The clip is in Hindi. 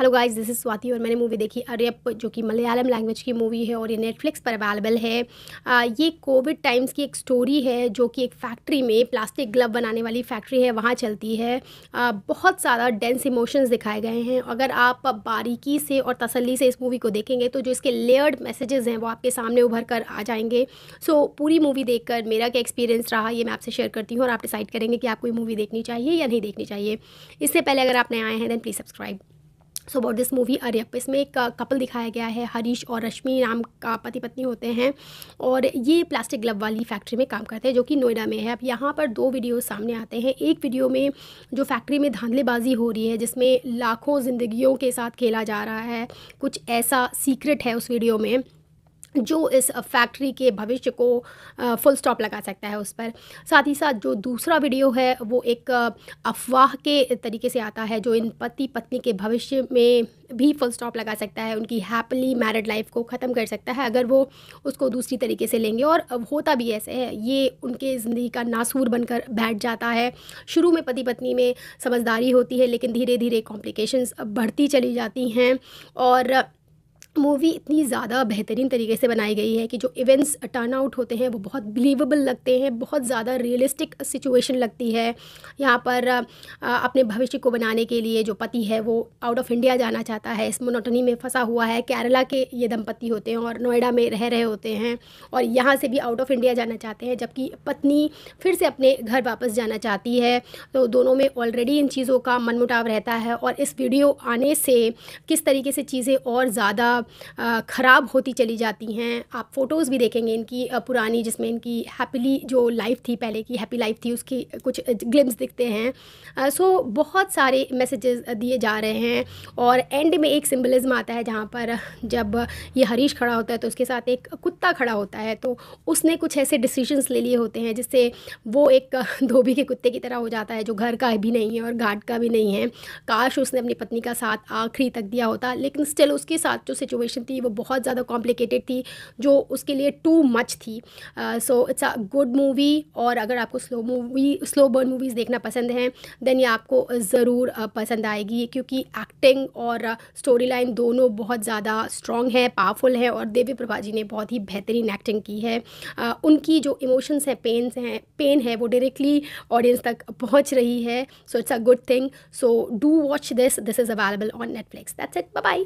hello guys this is Swati और मैंने मूवी देखी अरेप जो कि मलयालम लैंग्वेज की मूवी है और ये नेटफ्लिक्स पर अवेलेबल है आ, ये कोविड टाइम्स की एक स्टोरी है जो कि एक फैक्ट्री में प्लास्टिक ग्लव बनाने वाली फैक्ट्री है वहाँ चलती है आ, बहुत ज़्यादा डेंस इमोशंस दिखाए गए हैं अगर आप बारीकी से और तसली से इस मूवी को देखेंगे तो जो इसके लेयर्ड मैसेजेस हैं वो आपके सामने उभर कर आ जाएंगे सो पूरी मूवी देख मेरा क्या एक्सपीरियंस रहा ये मैं आपसे शेयर करती हूँ और आप डिसाइड करेंगे कि आपको ये मूवी देखनी चाहिए या नहीं देखनी चाहिए इससे पहले अगर आप नए आए हैं then please subscribe so about this movie अरेप इसमें एक कपल uh, दिखाया गया है हरीश और रश्मि नाम का पति पत्नी होते हैं और ये प्लास्टिक ग्लब वाली फैक्ट्री में काम करते हैं जो कि नोएडा में है अब यहाँ पर दो वीडियो सामने आते हैं एक वीडियो में जो फैक्ट्री में धांधलेबाजी हो रही है जिसमें लाखों जिंदगियों के साथ खेला जा रहा है कुछ ऐसा सीक्रेट है उस वीडियो में जो इस फैक्ट्री के भविष्य को फुल स्टॉप लगा सकता है उस पर साथ ही साथ जो दूसरा वीडियो है वो एक अफवाह के तरीके से आता है जो इन पति पत्नी के भविष्य में भी फुल स्टॉप लगा सकता है उनकी हैप्पीली मैरिड लाइफ को ख़त्म कर सकता है अगर वो उसको दूसरी तरीके से लेंगे और होता भी ऐसे है ये उनके ज़िंदगी का नासूर बनकर बैठ जाता है शुरू में पति पत्नी में समझदारी होती है लेकिन धीरे धीरे कॉम्प्लिकेशंस बढ़ती चली जाती हैं और मूवी इतनी ज़्यादा बेहतरीन तरीके से बनाई गई है कि जो इवेंट्स टर्न आउट होते हैं वो बहुत बिलीवेबल लगते हैं बहुत ज़्यादा रियलिस्टिक सिचुएशन लगती है यहाँ पर अपने भविष्य को बनाने के लिए जो पति है वो आउट ऑफ इंडिया जाना चाहता है इस मोनोटनी में फंसा हुआ है केरला के ये दंपति होते हैं और नोएडा में रह रहे होते हैं और यहाँ से भी आउट ऑफ इंडिया जाना चाहते हैं जबकि पत्नी फिर से अपने घर वापस जाना चाहती है तो दोनों में ऑलरेडी इन चीज़ों का मनमुटाव रहता है और इस वीडियो आने से किस तरीके से चीज़ें और ज़्यादा ख़राब होती चली जाती हैं आप फ़ोटोज़ भी देखेंगे इनकी पुरानी जिसमें इनकी हैप्पीली जो लाइफ थी पहले की हैप्पी लाइफ थी उसकी कुछ ग्लिम्स दिखते हैं सो बहुत सारे मैसेजेस दिए जा रहे हैं और एंड में एक सिम्बलिज़्म आता है जहाँ पर जब ये हरीश खड़ा होता है तो उसके साथ एक कुत्ता खड़ा होता है तो उसने कुछ ऐसे डिसीजंस ले लिए होते हैं जिससे वो एक धोबी के कुत्ते की तरह हो जाता है जो घर का भी नहीं है और घाट का भी नहीं है काश उसने अपनी पत्नी का साथ आखिरी तक दिया होता लेकिन स्टिल उसके साथ जो सिचुएशन थी वो बहुत ज़्यादा कॉम्प्लिकेटेड थी जो उसके लिए टू मच थी so it's a good movie और अगर आपको slow movie slow burn movies देखना पसंद हैं देन ये आपको ज़रूर पसंद आएगी क्योंकि एक्टिंग और स्टोरी लाइन दोनों बहुत ज़्यादा स्ट्रॉन्ग है पावरफुल है और देवी प्रभा जी ने बहुत ही बेहतरीन एक्टिंग की है उनकी जो इमोशंस हैं पेन्स हैं पेन है वो डायरेक्टली ऑडियंस तक पहुँच रही है so it's a good thing so do watch this this is available on Netflix that's it bye